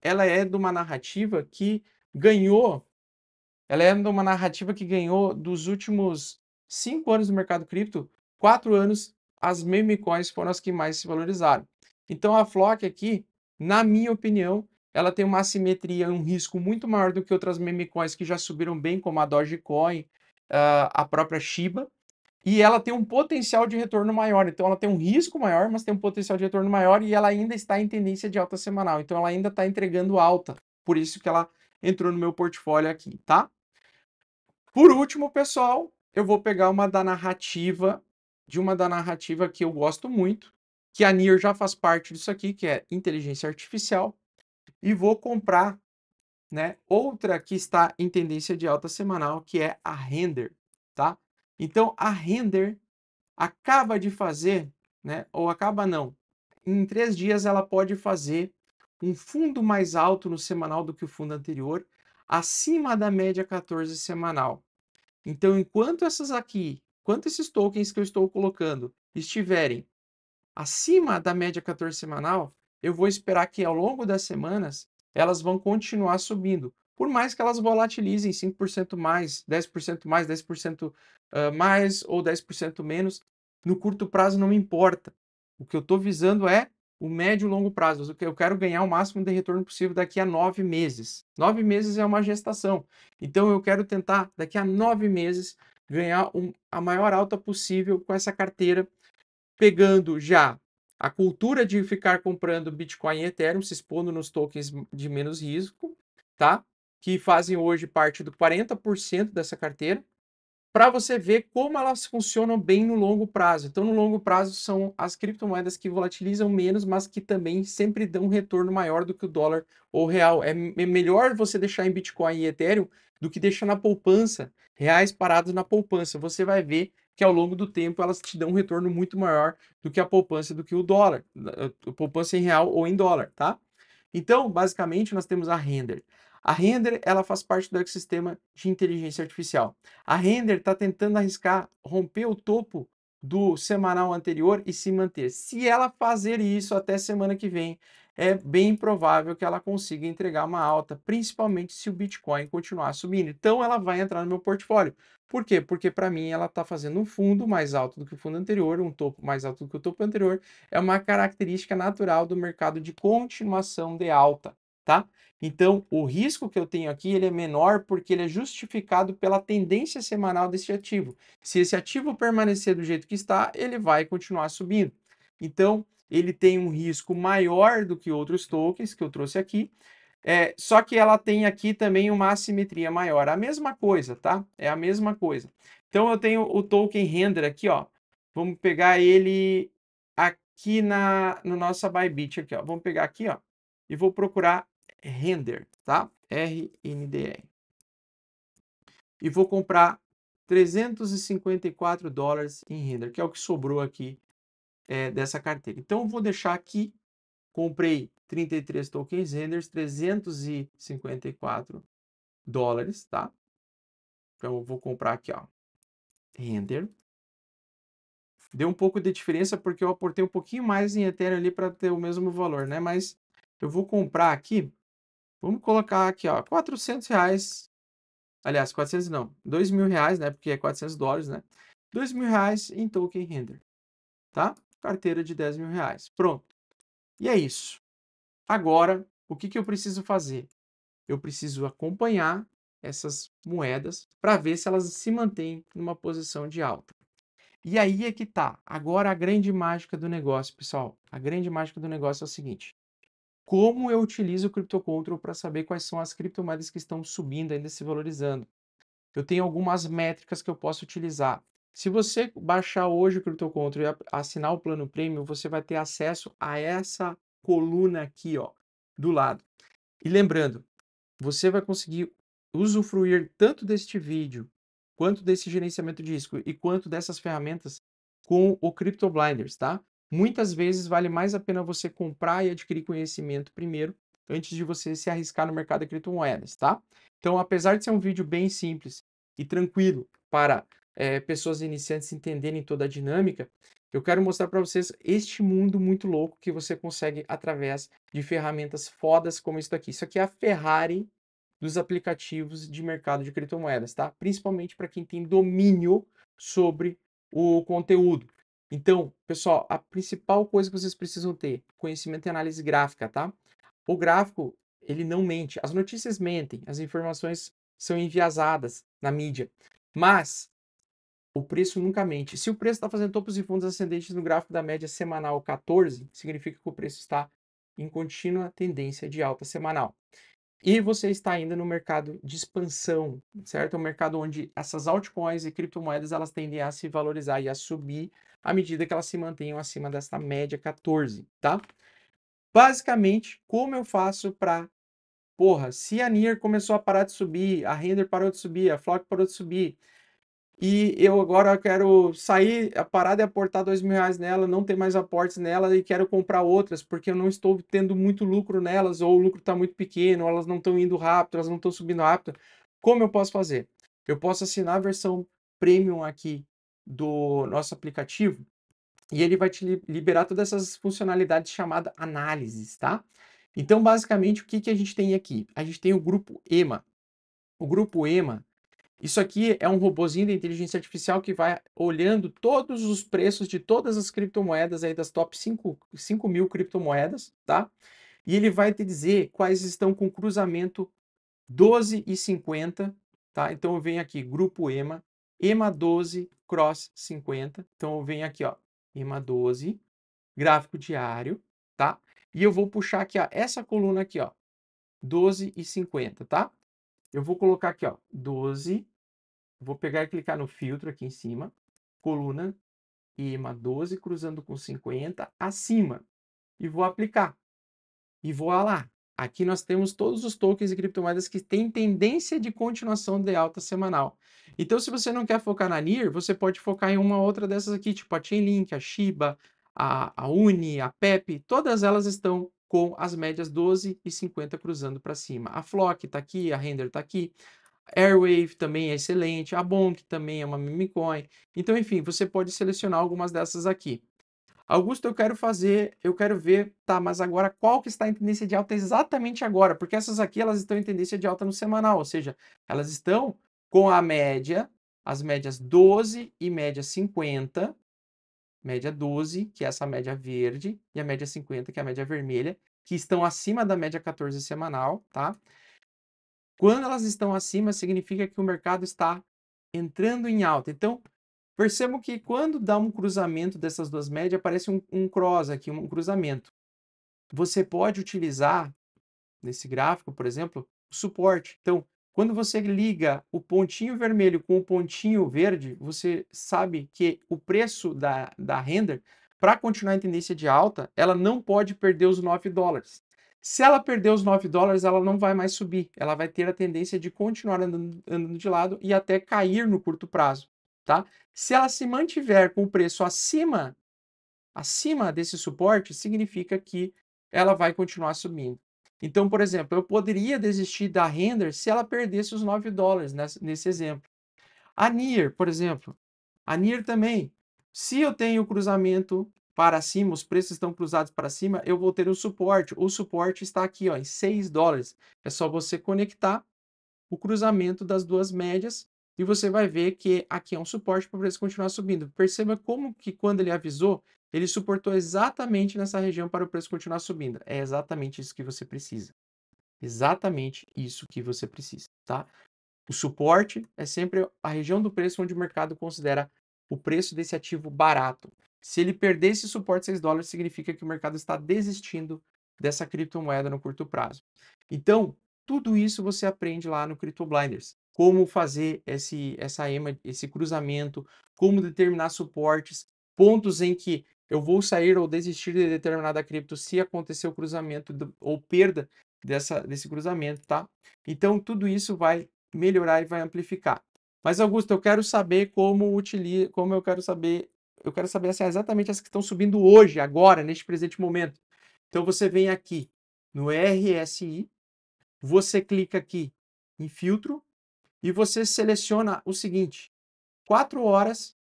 ela é de uma narrativa que ganhou ela é uma narrativa que ganhou dos últimos cinco anos do mercado cripto, quatro anos, as meme coins foram as que mais se valorizaram. Então a Flock aqui, na minha opinião, ela tem uma assimetria, um risco muito maior do que outras meme coins que já subiram bem, como a Dogecoin, ah, a própria Shiba, e ela tem um potencial de retorno maior. Então ela tem um risco maior, mas tem um potencial de retorno maior e ela ainda está em tendência de alta semanal. Então ela ainda está entregando alta. Por isso que ela entrou no meu portfólio aqui, tá? Por último, pessoal, eu vou pegar uma da narrativa, de uma da narrativa que eu gosto muito, que a Nier já faz parte disso aqui, que é inteligência artificial, e vou comprar né, outra que está em tendência de alta semanal, que é a Render, tá? Então, a Render acaba de fazer, né, ou acaba não, em três dias ela pode fazer um fundo mais alto no semanal do que o fundo anterior, acima da média 14 semanal. Então, enquanto essas aqui, enquanto esses tokens que eu estou colocando estiverem acima da média 14 semanal, eu vou esperar que ao longo das semanas elas vão continuar subindo, por mais que elas volatilizem 5% mais, 10% mais, 10% uh, ah, mais ou 10% menos, no curto prazo não me importa. O que eu estou visando é o médio e longo prazo. Eu quero ganhar o máximo de retorno possível daqui a nove meses. Nove meses é uma gestação. Então eu quero tentar, daqui a nove meses, ganhar um, a maior alta possível com essa carteira, pegando já a cultura de ficar comprando Bitcoin e Ethereum, se expondo nos tokens de menos risco, tá? Que fazem hoje parte do 40% dessa carteira para você ver como elas funcionam bem no longo prazo. Então, no longo prazo, são as criptomoedas que volatilizam menos, mas que também sempre dão um retorno maior do que o dólar ou real. É, melhor você deixar em Bitcoin e Ethereum do que deixar na poupança, reais parados na poupança. Você vai ver que ao longo do tempo elas te dão um retorno muito maior do que a poupança, do que o dólar, eh, poupança em real ou em dólar, tá? Então, basicamente, nós temos a render. A Render ela faz parte do ecossistema de inteligência artificial. A Render está tentando arriscar romper o topo do semanal anterior e se manter. Se ela fazer isso até semana que vem, é bem provável que ela consiga entregar uma alta, principalmente se o Bitcoin continuar subindo. Então ela vai entrar no meu portfólio. Por quê? Porque para mim ela está fazendo um fundo mais alto do que o fundo anterior, um topo mais alto do que o topo anterior. É uma característica natural do mercado de continuação de alta tá? Então, o risco que eu tenho aqui ele é menor porque ele é justificado pela tendência semanal desse ativo. Se esse ativo permanecer do jeito que está, ele vai continuar subindo. Então, ele tem um risco maior do que outros tokens que eu trouxe aqui, é, só que ela tem aqui também uma assimetria maior. A mesma coisa, tá? É a mesma coisa. Então, eu tenho o token render aqui, ó. Vamos pegar ele aqui na no nossa Bybit, aqui, ó. Vamos pegar aqui, ó, e vou procurar render, tá? RNDR. E vou comprar 354 dólares em render, que é o que sobrou aqui é, dessa carteira. Então, vou deixar aqui, comprei 33 tokens renders, 354 dólares, tá? Então, eu vou comprar aqui, ó, render. Deu um pouco de diferença porque eu aportei um pouquinho mais em Ethereum ali para ter o mesmo valor, né? Mas eu vou comprar aqui Vamos colocar aqui, ó, 400 reais. Aliás, 400 não, 2 mil reais, né? Porque é 400 dólares, né? 2 mil reais em token render, tá? Carteira de 10 mil reais. Pronto. E é isso. Agora, o que, que eu preciso fazer? Eu preciso acompanhar essas moedas para ver se elas se mantêm numa posição de alta. E aí é que tá. Agora a grande mágica do negócio, pessoal. A grande mágica do negócio é o seguinte: como eu utilizo o CryptoControl para saber quais são as criptomoedas que estão subindo, ainda se valorizando. Eu tenho algumas métricas que eu posso utilizar. Se você baixar hoje o CryptoControl e assinar o plano premium, você vai ter acesso a essa coluna aqui, ó, do lado. E lembrando, você vai conseguir usufruir tanto deste vídeo, quanto desse gerenciamento de risco e quanto dessas ferramentas com o CryptoBlinders, tá? Muitas vezes vale mais a pena você comprar e adquirir conhecimento primeiro, antes de você se arriscar no mercado de criptomoedas, tá? Então, apesar de ser um vídeo bem simples e tranquilo para é, pessoas iniciantes entenderem toda a dinâmica, eu quero mostrar para vocês este mundo muito louco que você consegue através de ferramentas fodas como isso aqui. Isso aqui é a Ferrari dos aplicativos de mercado de criptomoedas, tá? Principalmente para quem tem domínio sobre o conteúdo. Então, pessoal, a principal coisa que vocês precisam ter, conhecimento e análise gráfica, tá? O gráfico, ele não mente. As notícias mentem, as informações são enviesadas na mídia. Mas o preço nunca mente. Se o preço está fazendo topos e fundos ascendentes no gráfico da média semanal 14, significa que o preço está em contínua tendência de alta semanal. E você está ainda no mercado de expansão, certo? É um mercado onde essas altcoins e criptomoedas elas tendem a se valorizar e a subir à medida que elas se mantenham acima dessa média 14, tá? Basicamente, como eu faço para Porra, se a NIR começou a parar de subir, a Render parou de subir, a Flock parou de subir, e eu agora quero sair, parar de é aportar dois mil reais nela, não tem mais aportes nela e quero comprar outras, porque eu não estou tendo muito lucro nelas, ou o lucro está muito pequeno, elas não estão indo rápido, elas não estão subindo rápido. Como eu posso fazer? Eu posso assinar a versão premium aqui do nosso aplicativo e ele vai te liberar todas essas funcionalidades chamada análises, tá? Então, basicamente, o que, que a gente tem aqui? A gente tem o grupo EMA. O grupo EMA isso aqui é um robozinho de inteligência artificial que vai olhando todos os preços de todas as criptomoedas aí das top 5, 5 mil criptomoedas, tá? E ele vai te dizer quais estão com cruzamento 12 e 50, tá? Então eu venho aqui, grupo EMA, EMA 12, cross 50. Então eu venho aqui, ó, EMA 12, gráfico diário, tá? E eu vou puxar aqui, ó, essa coluna aqui, ó, 12 e 50, tá? Eu vou colocar aqui, ó, 12. Vou pegar e clicar no filtro aqui em cima, coluna, IMA 12, cruzando com 50, acima. E vou aplicar. E vou lá. Aqui nós temos todos os tokens e criptomoedas que têm tendência de continuação de alta semanal. Então, se você não quer focar na NIR, você pode focar em uma outra dessas aqui, tipo a Chainlink, a Shiba, a, a Uni, a PEP, todas elas estão com as médias 12 e 50 cruzando para cima. A Flock está aqui, a Render está aqui, Airwave também é excelente, a Bonk também é uma mimicoin. Então, enfim, você pode selecionar algumas dessas aqui. Augusto, eu quero fazer, eu quero ver, tá, mas agora qual que está em tendência de alta exatamente agora? Porque essas aqui, elas estão em tendência de alta no semanal, ou seja, elas estão com a média, as médias 12 e média 50, média 12, que é essa média verde, e a média 50, que é a média vermelha, que estão acima da média 14 semanal, tá? Quando elas estão acima, significa que o mercado está entrando em alta. Então, percebam que quando dá um cruzamento dessas duas médias, aparece um, um cross aqui, um cruzamento. Você pode utilizar, nesse gráfico, por exemplo, o suporte. Então, quando você liga o pontinho vermelho com o pontinho verde, você sabe que o preço da, da render, para continuar em tendência de alta, ela não pode perder os 9 dólares. Se ela perder os 9 dólares, ela não vai mais subir. Ela vai ter a tendência de continuar andando, andando de lado e até cair no curto prazo. Tá? Se ela se mantiver com o preço acima acima desse suporte, significa que ela vai continuar subindo. Então, por exemplo, eu poderia desistir da Render se ela perdesse os 9 dólares nesse exemplo. A near, por exemplo. A near também. Se eu tenho o cruzamento para cima, os preços estão cruzados para cima, eu vou ter um suporte. O suporte está aqui ó, em 6 dólares. É só você conectar o cruzamento das duas médias e você vai ver que aqui é um suporte para o preço continuar subindo. Perceba como que quando ele avisou, ele suportou exatamente nessa região para o preço continuar subindo. É exatamente isso que você precisa. Exatamente isso que você precisa, tá? O suporte é sempre a região do preço onde o mercado considera o preço desse ativo barato. Se ele perder esse suporte de 6 dólares, significa que o mercado está desistindo dessa criptomoeda no curto prazo. Então, tudo isso você aprende lá no Crypto Blinders. Como fazer esse, essa EMA, esse cruzamento, como determinar suportes, pontos em que eu vou sair ou desistir de determinada cripto se acontecer o cruzamento do, ou perda dessa, desse cruzamento, tá? Então, tudo isso vai melhorar e vai amplificar. Mas, Augusto, eu quero saber como utiliza, como eu quero saber, eu quero saber assim, exatamente as que estão subindo hoje, agora, neste presente momento. Então, você vem aqui no RSI, você clica aqui em filtro e você seleciona o seguinte, 4 horas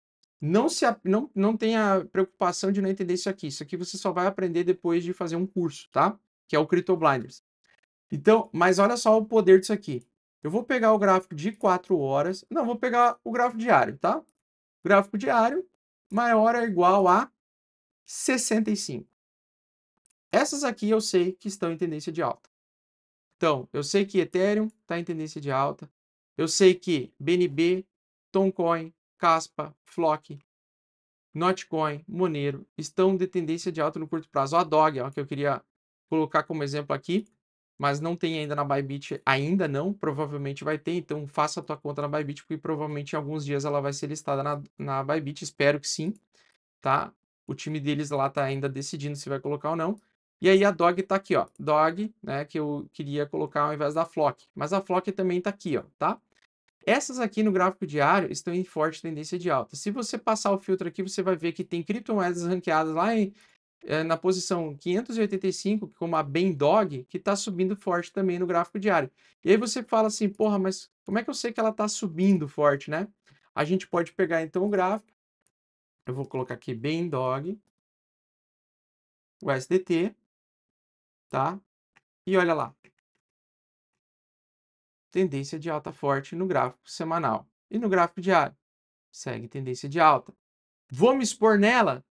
não, se, não, não tenha preocupação de não entender isso aqui. Isso aqui você só vai aprender depois de fazer um curso, tá? Que é o Crypto Blinders. Então, mas olha só o poder disso aqui. Eu vou pegar o gráfico de 4 horas. Não, vou pegar o gráfico diário, tá? gráfico diário maior ou igual a 65. Essas aqui eu sei que estão em tendência de alta. Então, eu sei que Ethereum está em tendência de alta. Eu sei que BNB, Toncoin, Caspa, Flock, Notcoin, Monero estão de tendência de alta no curto prazo. A Dog, ó, que eu queria colocar como exemplo aqui, mas não tem ainda na Bybit, ainda não, provavelmente vai ter, então faça a tua conta na Bybit, porque provavelmente em alguns dias ela vai ser listada na, na Bybit, espero que sim, tá? O time deles lá tá ainda decidindo se vai colocar ou não. E aí a Dog tá aqui, ó, Dog, né, que eu queria colocar ao invés da Flock, mas a Flock também tá aqui, ó, tá? Essas aqui no gráfico diário estão em forte tendência de alta. Se você passar o filtro aqui, você vai ver que tem criptomoedas ranqueadas lá em, eh, na posição 585, como a Bendog, que está subindo forte também no gráfico diário. E aí você fala assim, porra, mas como é que eu sei que ela está subindo forte, né? A gente pode pegar então o gráfico. Eu vou colocar aqui Bendog, o SDT, tá? E olha lá, tendência de alta forte no gráfico semanal. E no gráfico diário, segue tendência de alta. Vou me expor nela?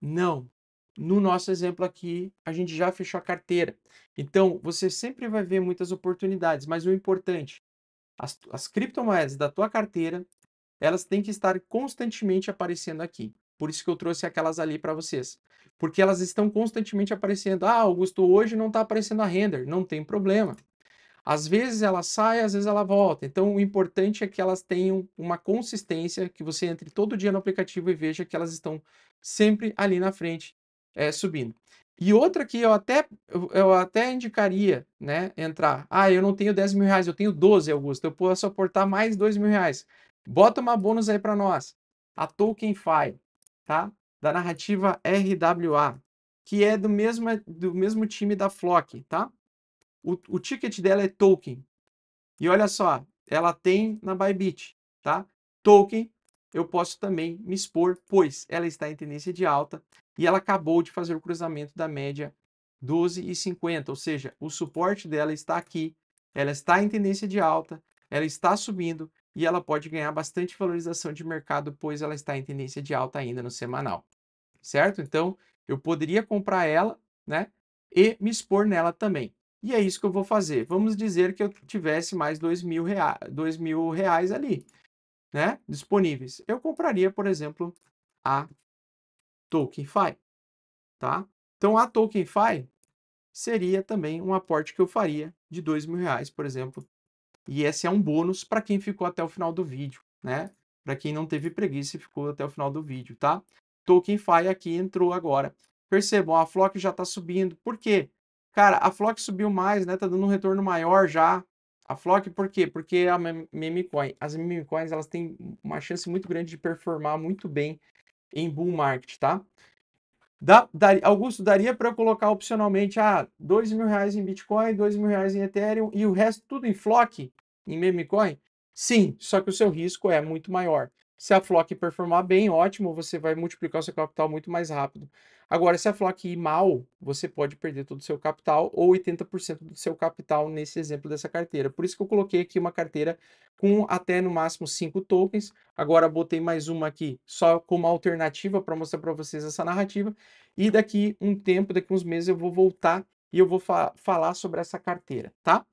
Não. No nosso exemplo aqui, a gente já fechou a carteira. Então, você sempre vai ver muitas oportunidades, mas o importante, as, as criptomoedas da tua carteira, elas têm que estar constantemente aparecendo aqui. Por isso que eu trouxe aquelas ali para vocês. Porque elas estão constantemente aparecendo. Ah, Augusto, hoje não está aparecendo a render. Não tem problema. Às vezes ela sai, às vezes ela volta. Então o importante é que elas tenham uma consistência, que você entre todo dia no aplicativo e veja que elas estão sempre ali na frente é, subindo. E outra que eu até, eu até indicaria, né, entrar. Ah, eu não tenho 10 mil reais, eu tenho 12, Augusto. Eu posso aportar mais 2 mil reais. Bota uma bônus aí para nós. A TokenFi, tá? Da narrativa RWA, que é do mesmo, do mesmo time da Flock, tá? O, o ticket dela é token. E olha só, ela tem na Bybit, tá? Token, eu posso também me expor, pois ela está em tendência de alta e ela acabou de fazer o cruzamento da média 12,50, ou seja, o suporte dela está aqui, ela está em tendência de alta, ela está subindo e ela pode ganhar bastante valorização de mercado, pois ela está em tendência de alta ainda no semanal, certo? Então, eu poderia comprar ela, né, e me expor nela também. E é isso que eu vou fazer. Vamos dizer que eu tivesse mais dois mil, rea dois mil reais ali, né? Disponíveis. Eu compraria, por exemplo, a TokenFi, tá? Então, a TokenFi seria também um aporte que eu faria de dois mil reais, por exemplo. E esse é um bônus para quem ficou até o final do vídeo, né? Para quem não teve preguiça e ficou até o final do vídeo, tá? TokenFi aqui entrou agora. Percebam, a Flock já está subindo. Por quê? Cara, a Flock subiu mais, né? Tá dando um retorno maior já. A Flock, por quê? Porque a meme coin, as meme coins, elas têm uma chance muito grande de performar muito bem em bull market, tá? Dá, Augusto, daria para eu colocar opcionalmente ah, dois mil reais em Bitcoin, dois mil reais em Ethereum e o resto tudo em Flock, em memecoin? Sim, só que o seu risco é muito maior. Se a Flock performar bem, ótimo, você vai multiplicar o seu capital muito mais rápido. Agora, se a Flock ir mal, você pode perder todo o seu capital ou 80% do seu capital nesse exemplo dessa carteira. Por isso que eu coloquei aqui uma carteira com até no máximo 5 tokens. Agora botei mais uma aqui só como alternativa para mostrar para vocês essa narrativa. E daqui um tempo, daqui uns meses, eu vou voltar e eu vou fa falar sobre essa carteira, tá?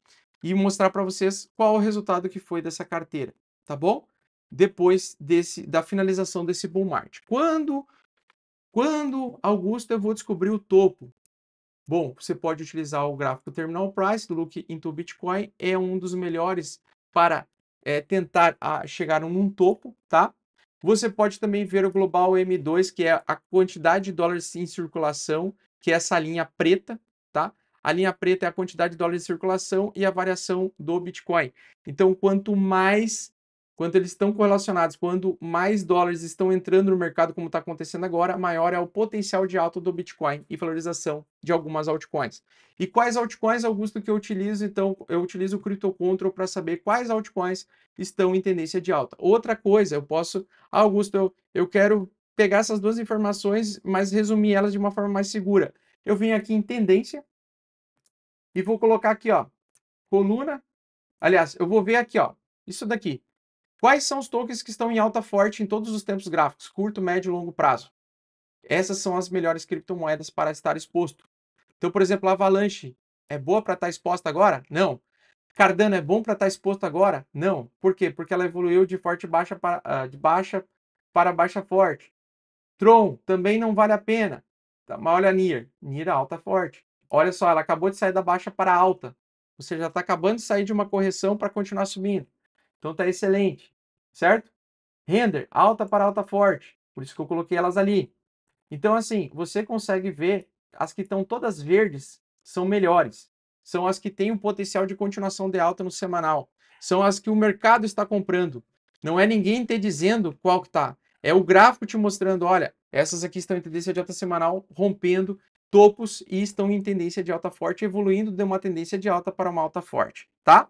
E mostrar para vocês qual o resultado que foi dessa carteira, tá bom? Depois desse, da finalização desse bull market. Quando quando, Augusto, eu vou descobrir o topo? Bom, você pode utilizar o gráfico Terminal Price do Look into Bitcoin, é um dos melhores para é, tentar a, ah, chegar num topo, tá? Você pode também ver o Global M2, que é a quantidade de dólares em circulação, que é essa linha preta, tá? A linha preta é a quantidade de dólares em circulação e a variação do Bitcoin. Então, quanto mais quanto eles estão correlacionados. Quando mais dólares estão entrando no mercado, como está acontecendo agora, maior é o potencial de alta do Bitcoin e valorização de algumas altcoins. E quais altcoins, Augusto, que eu utilizo? Então, eu utilizo o CryptoControl para saber quais altcoins estão em tendência de alta. Outra coisa, eu posso... Ah, Augusto, eu, eu quero pegar essas duas informações, mas resumir elas de uma forma mais segura. Eu venho aqui em tendência e vou colocar aqui, ó, coluna. Aliás, eu vou ver aqui, ó, isso daqui. Quais são os tokens que estão em alta forte em todos os tempos gráficos, curto, médio e longo prazo? Essas são as melhores criptomoedas para estar exposto. Então, por exemplo, a Avalanche é boa para estar tá exposta agora? Não. Cardano é bom para estar tá exposto agora? Não. Por quê? Porque ela evoluiu de forte baixa para, ah, de baixa para baixa forte. Tron também não vale a pena. Tá, mas olha a Nier. Nier é alta forte. Olha só, ela acabou de sair da baixa para alta. Você já está acabando de sair de uma correção para continuar subindo. Então está excelente, certo? Render, alta para alta forte. Por isso que eu coloquei elas ali. Então, assim, você consegue ver as que estão todas verdes são melhores. São as que têm um potencial de continuação de alta no semanal. São as que o mercado está comprando. Não é ninguém te dizendo qual que está. É o gráfico te mostrando, olha, essas aqui estão em tendência de alta semanal, rompendo topos e estão em tendência de alta forte, evoluindo de uma tendência de alta para uma alta forte, tá?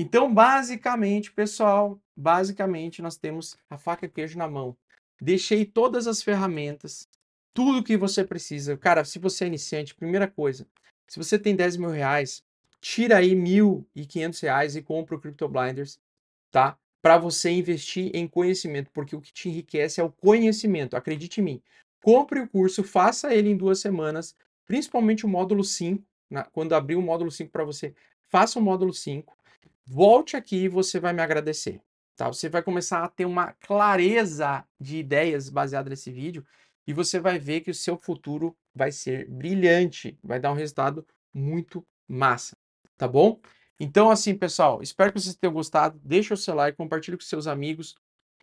Então, basicamente, pessoal, basicamente nós temos a faca e queijo na mão. Deixei todas as ferramentas, tudo que você precisa. Cara, se você é iniciante, primeira coisa, se você tem 10 mil reais, tira aí 1.500 reais e compra o Crypto Blinders, tá? Para você investir em conhecimento, porque o que te enriquece é o conhecimento, acredite em mim. Compre o curso, faça ele em duas semanas, principalmente o módulo 5, na, quando abrir o módulo 5 para você, faça o módulo 5, volte aqui e você vai me agradecer. Tá? Você vai começar a ter uma clareza de ideias baseada nesse vídeo e você vai ver que o seu futuro vai ser brilhante, vai dar um resultado muito massa, tá bom? Então, assim, pessoal, espero que vocês tenham gostado. Deixa o seu like, compartilhe com seus amigos.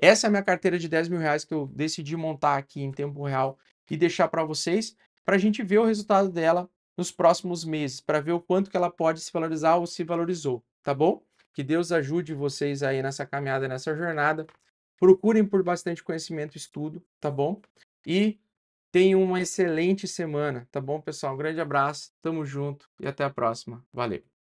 Essa é a minha carteira de 10 mil reais que eu decidi montar aqui em tempo real e deixar para vocês, para a gente ver o resultado dela nos próximos meses, para ver o quanto que ela pode se valorizar ou se valorizou, tá bom? Que Deus ajude vocês aí nessa caminhada, nessa jornada. Procurem por bastante conhecimento, estudo, tá bom? E tenham uma excelente semana, tá bom, pessoal? Um grande abraço, tamo junto e até a próxima. Valeu!